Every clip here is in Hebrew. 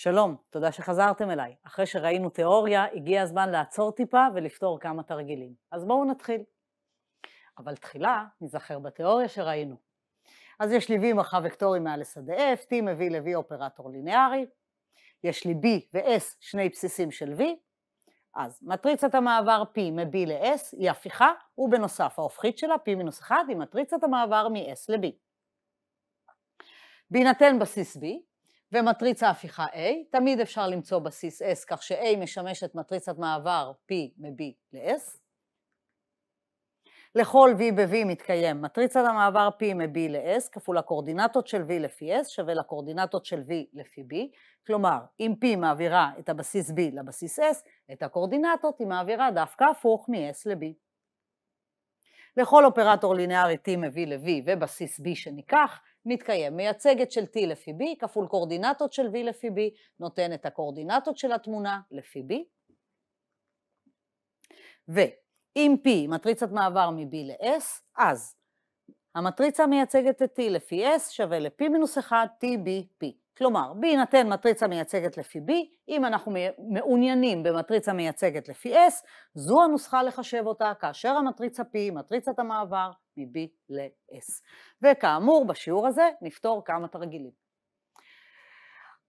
שלום, תודה שחזרתם אליי. אחרי שראינו תיאוריה, הגיע הזמן לעצור טיפה ולפתור כמה תרגילים. אז בואו נתחיל. אבל תחילה, נזכר בתיאוריה שראינו. אז יש לי V מרחב וקטורי מעל לשדה F, T מביא ל-V אופרטור לינארי. יש לי B ו-S שני בסיסים של V. אז מטריצת המעבר P מ-B ל-S היא הפיכה, ובנוסף ההופכית שלה, P מינוס 1, היא מטריצת המעבר מ-S ל-B. בהינתן בסיס B, ומטריצה הפיכה A, תמיד אפשר למצוא בסיס S כך ש-A משמשת מטריצת מעבר P מ-B ל-S. לכל V ב-V מתקיים מטריצת המעבר P מ-B ל-S כפול הקורדינטות של V לפי S שווה לקורדינטות של V לפי B, כלומר אם P מעבירה את הבסיס B לבסיס S, את הקורדינטות היא מעבירה דווקא הפוך מ-S ל-B. לכל אופרטור לינארי T מ-V ל-V ובסיס B שניקח, מתקיים. מייצגת של T לפי B כפול קורדינטות של V לפי B, נותן את הקורדינטות של התמונה לפי B. ואם P היא מטריצת מעבר מ-B ל-S, אז המטריצה מייצגת את T לפי S שווה ל-P מינוס 1 T B P. כלומר, בהינתן מטריצה מייצגת לפי B, אם אנחנו מעוניינים במטריצה מייצגת לפי S, זו הנוסחה לחשב אותה כאשר המטריצה P, מטריצת המעבר, מ-B ל-S. וכאמור, בשיעור הזה נפתור כמה תרגילים.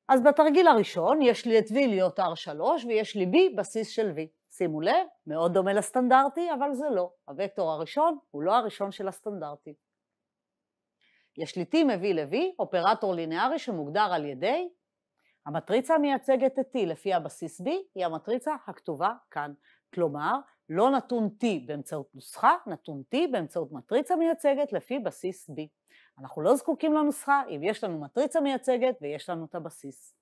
אז בתרגיל הראשון יש לי את V להיות R3 ויש לי B בסיס של V. שימו לב, מאוד דומה לסטנדרטי, אבל זה לא. הוקטור הראשון הוא לא הראשון של הסטנדרטי. יש לי T מ-V ל-V, אופרטור לינארי שמוגדר על ידי המטריצה המייצגת את T לפי הבסיס B היא המטריצה הכתובה כאן. כלומר, לא נתון T באמצעות נוסחה, נתון T באמצעות מטריצה מייצגת לפי בסיס B. אנחנו לא זקוקים לנוסחה אם יש לנו מטריצה מייצגת ויש לנו את הבסיס.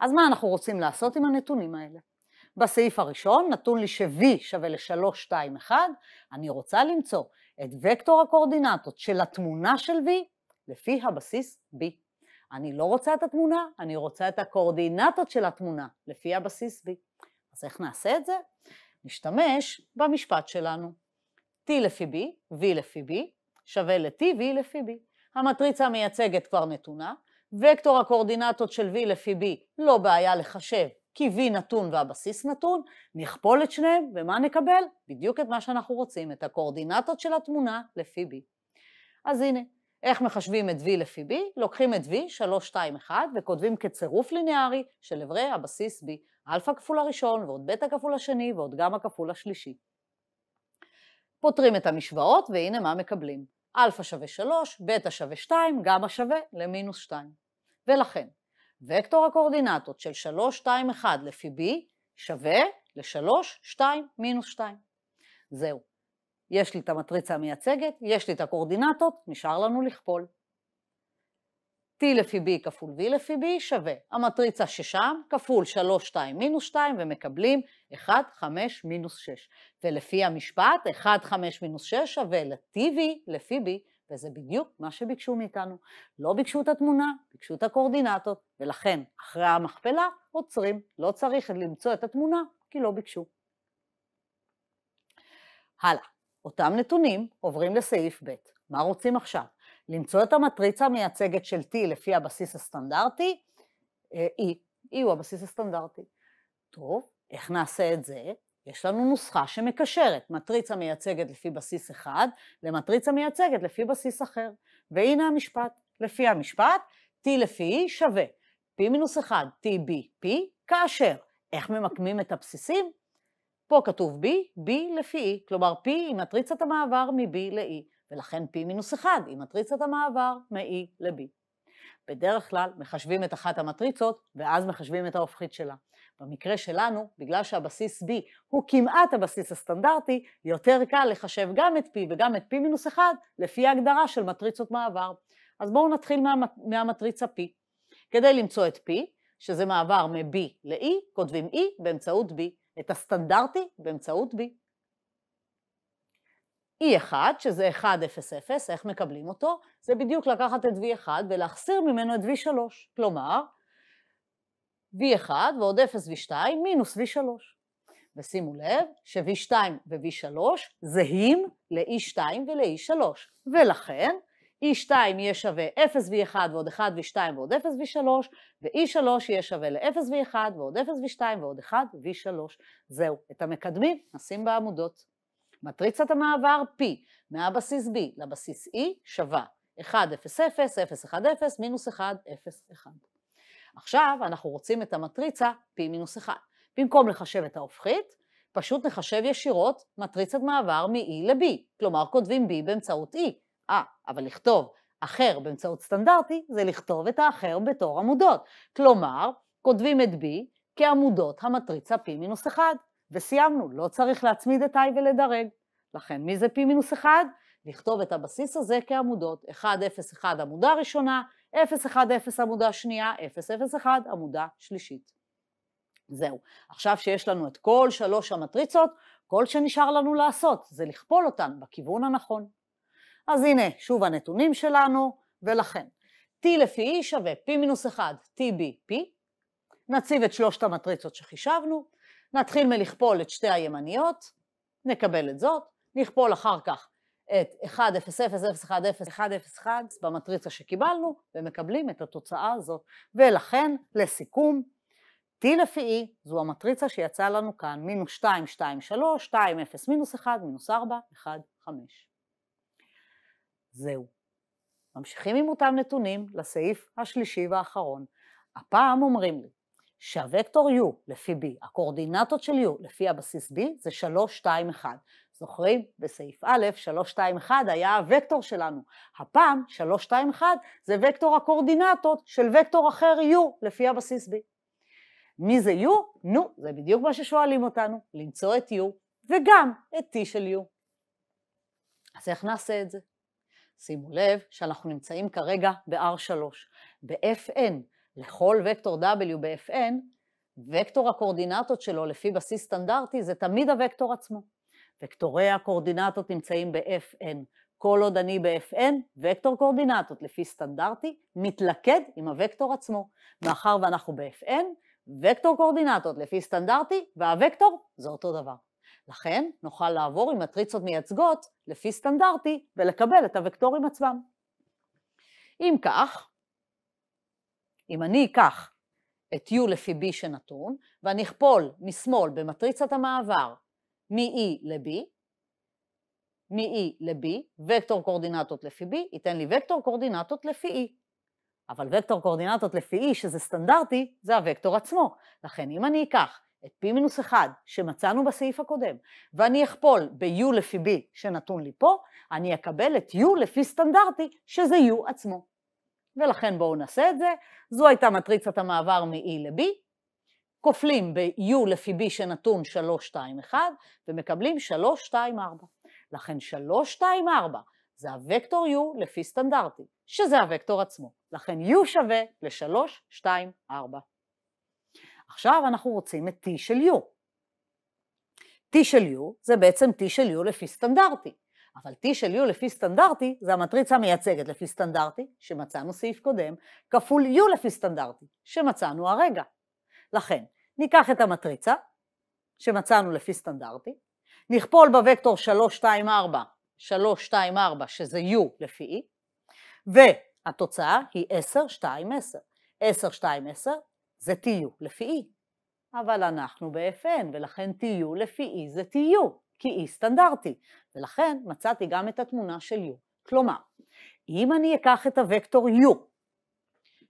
אז מה אנחנו רוצים לעשות עם הנתונים האלה? בסעיף הראשון נתון לי ש-V שווה ל-3, 2, 1, אני רוצה למצוא את וקטור הקואורדינטות של התמונה של V לפי הבסיס B. אני לא רוצה את התמונה, אני רוצה את הקואורדינטות של התמונה, לפי הבסיס B. אז איך נעשה את זה? נשתמש במשפט שלנו. T לפי B, V לפי B, שווה ל-T, V לפי B. המטריצה המייצגת כבר נתונה, וקטור הקואורדינטות של V לפי B לא בעיה לחשב, כי V נתון והבסיס נתון, נכפול את שניהם, ומה נקבל? בדיוק את מה שאנחנו רוצים, את הקואורדינטות של התמונה לפי B. אז הנה, איך מחשבים את V לפי B? לוקחים את V, 3, 2, 1, וכותבים כצירוף ליניארי של אברי הבסיס B, אלפא כפול הראשון, ועוד בטא כפול השני, ועוד גמא כפול השלישי. פותרים את המשוואות, והנה מה מקבלים. אלפא שווה 3, בטא שווה 2, גמא שווה למינוס 2. ולכן, וקטור הקואורדינטות של 3, 2, 1 לפי B שווה ל-3, 2, מינוס 2. זהו. יש לי את המטריצה המייצגת, יש לי את הקורדינטות, נשאר לנו לכפול. T לפי B כפול V לפי B שווה המטריצה ששם כפול 3, 2, מינוס 2 ומקבלים 1, 5, מינוס 6. ולפי המשפט 1, 5, מינוס 6 שווה ל-TV לפי B, וזה בדיוק מה שביקשו מאיתנו. לא ביקשו את התמונה, ביקשו את הקורדינטות, ולכן אחרי המכפלה עוצרים, לא צריך למצוא את התמונה כי לא ביקשו. הלאה. אותם נתונים עוברים לסעיף ב'. מה רוצים עכשיו? למצוא את המטריצה המייצגת של T לפי הבסיס הסטנדרטי, אה, E, E הוא הבסיס הסטנדרטי. טוב, איך נעשה את זה? יש לנו נוסחה שמקשרת מטריצה מייצגת לפי בסיס אחד למטריצה מייצגת לפי בסיס אחר. והנה המשפט. לפי המשפט, T לפי E שווה P מינוס 1 TB P, כאשר. איך ממקמים את הבסיסים? פה כתוב b, b לפי e, כלומר p היא מטריצת המעבר מ-b ל-e, ולכן p מינוס 1 היא מטריצת המעבר מ-e ל-b. בדרך כלל מחשבים את אחת המטריצות ואז מחשבים את ההופכית שלה. במקרה שלנו, בגלל שהבסיס b הוא כמעט הבסיס הסטנדרטי, יותר קל לחשב גם את p וגם את p מינוס 1 לפי ההגדרה של מטריצות מעבר. אז בואו נתחיל מה, מהמטריצה p. כדי למצוא את p, שזה מעבר מ-b ל-e, כותבים e באמצעות b. את הסטנדרטי באמצעות B. E1, שזה 1, 0, 0, איך מקבלים אותו? זה בדיוק לקחת את V1 ולהחסיר ממנו את V3. כלומר, V1 ועוד 0 V2 מינוס V3. ושימו לב ש-V2 ו-V3 זהים ל-E2 ול-E3, ולכן E2 יהיה שווה 0 ו-1 ועוד 1 ו-2 ועוד 0 ו-3, ו-E3 יהיה שווה ל-0 ו-1 ועוד 0 ו-2 ועוד 1 ו-3. זהו, את המקדמים נשים בעמודות. מטריצת המעבר P מהבסיס B לבסיס E שווה 1, 0, 0, 0, 1, 0, מינוס 1, 0, 1. עכשיו אנחנו רוצים את המטריצה P מינוס 1. במקום לחשב את ההופכית, פשוט נחשב ישירות מטריצת מעבר מ-E ל-B, כלומר כותבים B באמצעות E. אה, אבל לכתוב אחר באמצעות סטנדרטי, זה לכתוב את האחר בתור עמודות. כלומר, כותבים את B כעמודות המטריצה P-1, וסיימנו, לא צריך להצמיד את I ולדרג. לכן, מי זה P-1? לכתוב את הבסיס הזה כעמודות, 1, 0, 1 עמודה ראשונה, 0, 1, 0 עמודה שנייה, 0, 0, 1 עמודה שלישית. זהו. עכשיו שיש לנו את כל שלוש המטריצות, כל שנשאר לנו לעשות זה לכפול אותן בכיוון הנכון. אז הנה, שוב הנתונים שלנו, ולכן, T לפי E שווה P מינוס 1 t b, p. נציב את שלושת המטריצות שחישבנו, נתחיל מלכפול את שתי הימניות, נקבל את זאת, נכפול אחר כך את 1, 0, 0, 0, 1, 0, 1, 0, 1 במטריצה שקיבלנו, ומקבלים את התוצאה הזאת. ולכן, לסיכום, T לפי E זו המטריצה שיצאה לנו כאן, מינוס 2, 2, 3, 2, 0, מינוס 1, מינוס 4, 1, 5. זהו. ממשיכים עם אותם נתונים לסעיף השלישי והאחרון. הפעם אומרים לי שהוקטור U לפי B, הקורדינטות של U לפי הבסיס B זה 3, 2, 1. זוכרים? בסעיף א', 3, 2, 1 היה הוקטור שלנו. הפעם 3, 2, 1 זה וקטור הקורדינטות של וקטור אחר U לפי הבסיס B. מי זה U? נו, זה בדיוק מה ששואלים אותנו, למצוא את U וגם את T של U. אז איך נעשה את זה? שימו לב שאנחנו נמצאים כרגע ב-R3. ב-Fn, לכל וקטור W ב-Fn, וקטור הקורדינטות שלו לפי בסיס סטנדרטי זה תמיד הוקטור עצמו. וקטורי הקורדינטות נמצאים ב-Fn. כל עוד אני ב-Fn, וקטור קורדינטות לפי סטנדרטי מתלכד עם הוקטור עצמו. מאחר ואנחנו ב-Fn, וקטור קורדינטות לפי סטנדרטי והוקטור זה אותו דבר. לכן נוכל לעבור עם מטריצות מייצגות לפי סטנדרטי ולקבל את הוקטורים עצמם. אם כך, אם אני אקח את U לפי B שנתון, ואני אכפול משמאל במטריצת המעבר מ-E ל-B, מ-E ל-B, וקטור קורדינטות לפי B, ייתן לי וקטור קורדינטות לפי E. אבל וקטור קורדינטות לפי E, שזה סטנדרטי, זה הוקטור עצמו. לכן אם אני אקח את פי מינוס 1 שמצאנו בסעיף הקודם, ואני אכפול ב-u לפי b שנתון לי פה, אני אקבל את u לפי סטנדרטי, שזה u עצמו. ולכן בואו נעשה את זה. זו הייתה מטריצת המעבר מ-E ל-B. כופלים ב-U לפי B שנתון 3, 2, 1, ומקבלים 3, 2, 4. לכן 3, 2, 4 זה הוקטור U לפי סטנדרטי, שזה הוקטור עצמו. לכן U שווה ל-3, 2, 4. עכשיו אנחנו רוצים את T של U. T של U זה בעצם T של U לפי סטנדרטי, אבל T של U לפי סטנדרטי זה המטריצה המייצגת לפי סטנדרטי, שמצאנו סעיף קודם, כפול U לפי סטנדרטי, שמצאנו הרגע. לכן, ניקח את המטריצה שמצאנו לפי סטנדרטי, נכפול בוקטור 324, 324, שזה U לפי E, והתוצאה היא 10, 2, 10. 10, 2, 10 זה תהיו לפי אי. אבל אנחנו ב-FN, ולכן תהיו לפי אי זה תהיו, כי אי סטנדרטי. ולכן מצאתי גם את התמונה של U. כלומר, אם אני אקח את הוקטור U,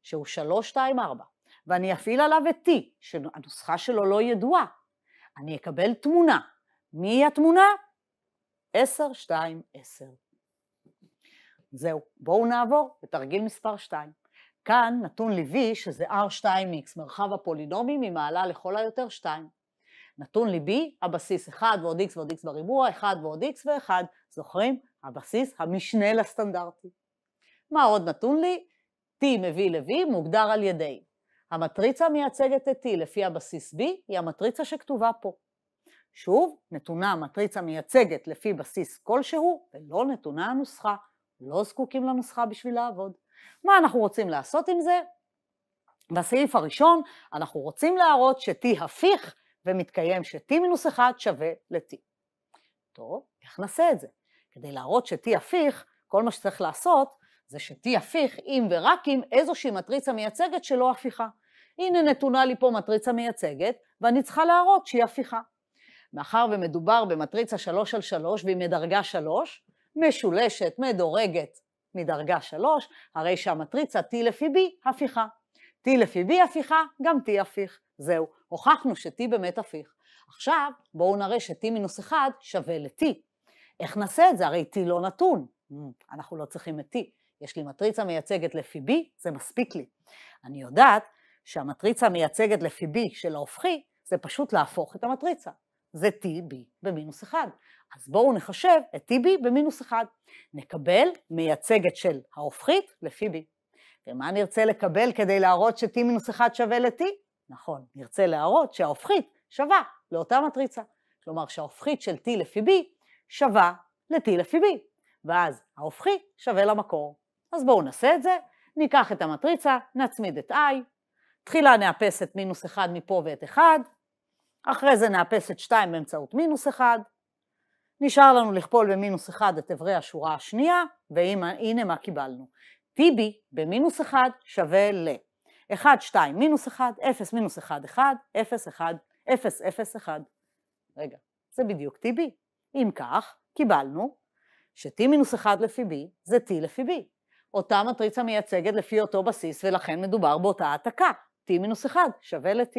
שהוא 3, 2, 4, ואני אפעיל עליו את T, שהנוסחה שלו לא ידועה, אני אקבל תמונה. מי התמונה? 10, 2, 10. זהו, בואו נעבור לתרגיל מספר 2. כאן נתון ל V, שזה R2x, מרחב הפולינומי ממעלה לכל היותר 2. נתון ל B, הבסיס 1 ועוד x ועוד x בריבוע, 1 ועוד x ו-1. זוכרים? הבסיס המשנה לסטנדרטי. מה עוד נתון לי? T מביא ל-V מוגדר על ידי. המטריצה מייצגת את T לפי הבסיס B, היא המטריצה שכתובה פה. שוב, נתונה המטריצה מייצגת לפי בסיס כלשהו, ולא נתונה הנוסחה. לא זקוקים לנוסחה בשביל לעבוד. מה אנחנו רוצים לעשות עם זה? בסעיף הראשון אנחנו רוצים להראות ש-t הפיך ומתקיים ש-t מינוס 1 שווה ל-t. טוב, איך נעשה את זה? כדי להראות ש-t הפיך, כל מה שצריך לעשות זה ש-t הפיך אם ורק אם איזושהי מטריצה מייצגת שלא הפיכה. הנה נתונה לי פה מטריצה מייצגת, ואני צריכה להראות שהיא הפיכה. מאחר ומדובר במטריצה 3 על 3 והיא מדרגה 3, משולשת, מדורגת מדרגה 3, הרי שהמטריצה T לפי B הפיכה. T לפי B הפיכה, גם T הפיך. זהו, הוכחנו ש-T באמת הפיך. עכשיו, בואו נראה ש-T מינוס 1 שווה ל-T. איך נעשה את זה? הרי T לא נתון. Hmm, אנחנו לא צריכים את T. יש לי מטריצה מייצגת לפי B, זה מספיק לי. אני יודעת שהמטריצה המייצגת לפי B של ההופכי, זה פשוט להפוך את המטריצה. זה TB במינוס 1. אז בואו נחשב את TB במינוס 1. נקבל מייצגת של ההופכית לפי B. ומה נרצה לקבל כדי להראות ש-T מינוס 1 שווה ל-T? נכון, נרצה להראות שההופכית שווה לאותה מטריצה. כלומר שההופכית של T לפי B שווה ל-T לפי B. ואז ההופכי שווה למקור. אז בואו נעשה את זה, ניקח את המטריצה, נצמיד את I, תחילה נאפס את מינוס 1 מפה ואת 1, אחרי זה נאפס את 2 באמצעות מינוס 1, נשאר לנו לכפול במינוס 1 את אברי השורה השנייה, והנה מה קיבלנו. TB במינוס 1 שווה ל 1, 2, מינוס 1, 0, מינוס 1, 1, 0, 1, 0, 0, 1. רגע, זה בדיוק TB. אם כך, קיבלנו ש-T מינוס 1 לפי B זה T לפי B. אותה מטריצה מייצגת לפי אותו בסיס, ולכן מדובר באותה העתקה. T מינוס 1 שווה ל-T.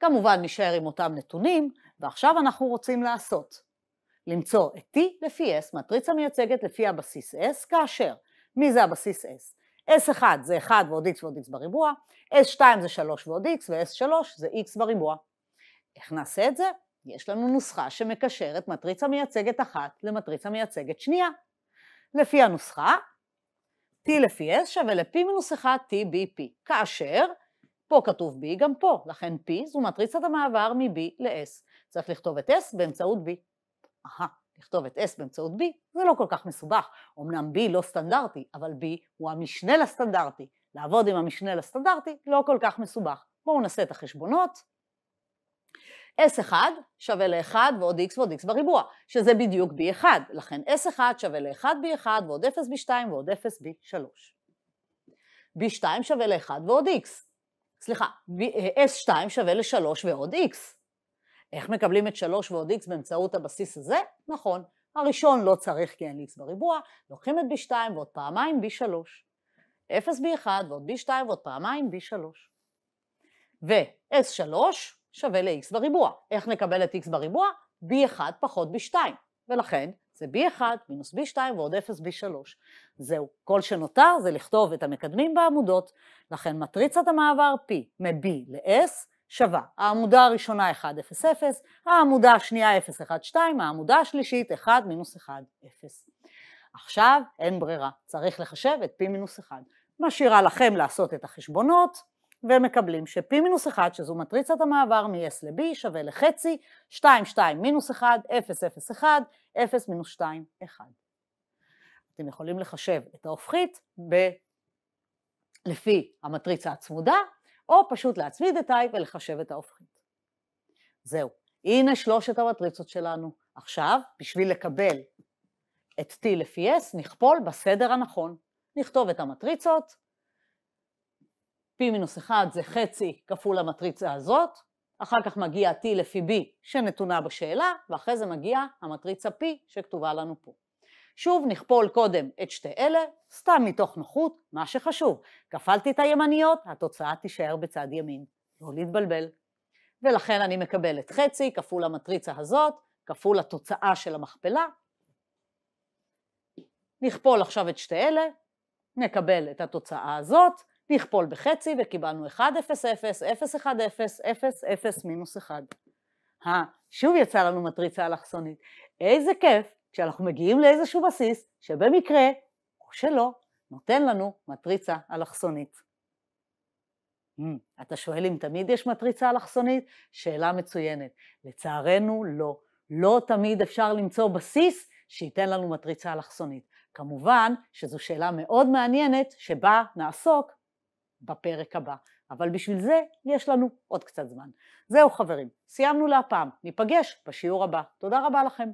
כמובן נשאר עם אותם נתונים, ועכשיו אנחנו רוצים לעשות. למצוא את T לפי S, מטריצה מייצגת לפי הבסיס S, כאשר, מי זה הבסיס S? S1 זה 1 ועוד X ועוד X בריבוע, S2 זה 3 ועוד X ו-S3 זה X בריבוע. איך נעשה את זה? יש לנו נוסחה שמקשרת מטריצה מייצגת אחת למטריצה מייצגת שנייה. לפי הנוסחה, T לפי S שווה ל-P מינוס 1 T B P, כאשר פה כתוב B, גם פה, לכן P זו מטריצת המעבר מ-B ל-S. צריך לכתוב את S באמצעות B. אהה, לכתוב את S באמצעות B זה לא כל כך מסובך. אמנם B לא סטנדרטי, אבל B הוא המשנה לסטנדרטי. לעבוד עם המשנה לסטנדרטי לא כל כך מסובך. בואו נעשה את החשבונות. S1 שווה ל-1 ועוד x ועוד x בריבוע, שזה בדיוק b1, לכן S1 שווה ל-1b1 ועוד 0b2 ועוד 0b3. b2 שווה ל-1 ועוד x, סליחה, אה, S2 שווה ל-3 ועוד X. איך מקבלים את 3 ועוד X באמצעות הבסיס הזה? נכון, הראשון לא צריך כי אין לי X בריבוע, לוקחים את B2 ועוד פעמיים B3. 0 B1 ועוד B2 ועוד פעמיים B3. ו-S3 שווה ל-X בריבוע. איך נקבל את X בריבוע? B1 פחות B2, ולכן זה b1 מינוס b2 ועוד 0b3. זהו, כל שנותר זה לכתוב את המקדמים בעמודות, לכן מטריצת המעבר p מ-b ל-s שווה העמודה הראשונה 1, 0, 0, העמודה השנייה 0, 1, 2, העמודה השלישית 1, מינוס 1, 0. עכשיו אין ברירה, צריך לחשב את p מינוס 1. משאירה לכם לעשות את החשבונות. ומקבלים ש-P מינוס 1, שזו מטריצת המעבר מ-S ל-B, שווה לחצי, 2, 2 מינוס 1, 0, 0, 1, 0 מינוס 2, 1. אתם יכולים לחשב את ההופכית ב... לפי המטריצה הצמודה, או פשוט להצמיד את i ולחשב את ההופכית. זהו, הנה שלושת המטריצות שלנו. עכשיו, בשביל לקבל את t לפי s, נכפול בסדר הנכון. נכתוב את המטריצות, P מינוס 1 זה חצי כפול המטריצה הזאת, אחר כך מגיע T לפי B שנתונה בשאלה, ואחרי זה מגיע המטריצה P שכתובה לנו פה. שוב נכפול קודם את שתי אלה, סתם מתוך נוחות, מה שחשוב. כפלתי את הימניות, התוצאה תישאר בצד ימין. לא להתבלבל. ולכן אני מקבלת חצי כפול המטריצה הזאת, כפול התוצאה של המכפלה. נכפול עכשיו את שתי אלה, נקבל את התוצאה הזאת, נכפול בחצי וקיבלנו 1, 0, 0, 0, 1, 0, 0, 0, מינוס 1. אה, שוב יצא לנו מטריצה אלכסונית. איזה כיף כשאנחנו מגיעים לאיזשהו בסיס שבמקרה, או שלא, נותן לנו מטריצה אלכסונית. Mm, אתה שואל אם תמיד יש מטריצה אלכסונית? שאלה מצוינת. לצערנו, לא. לא תמיד אפשר למצוא בסיס שייתן לנו מטריצה אלכסונית. כמובן שזו שאלה מאוד מעניינת שבה נעסוק בפרק הבא. אבל בשביל זה יש לנו עוד קצת זמן. זהו חברים, סיימנו להפעם, ניפגש בשיעור הבא. תודה רבה לכם.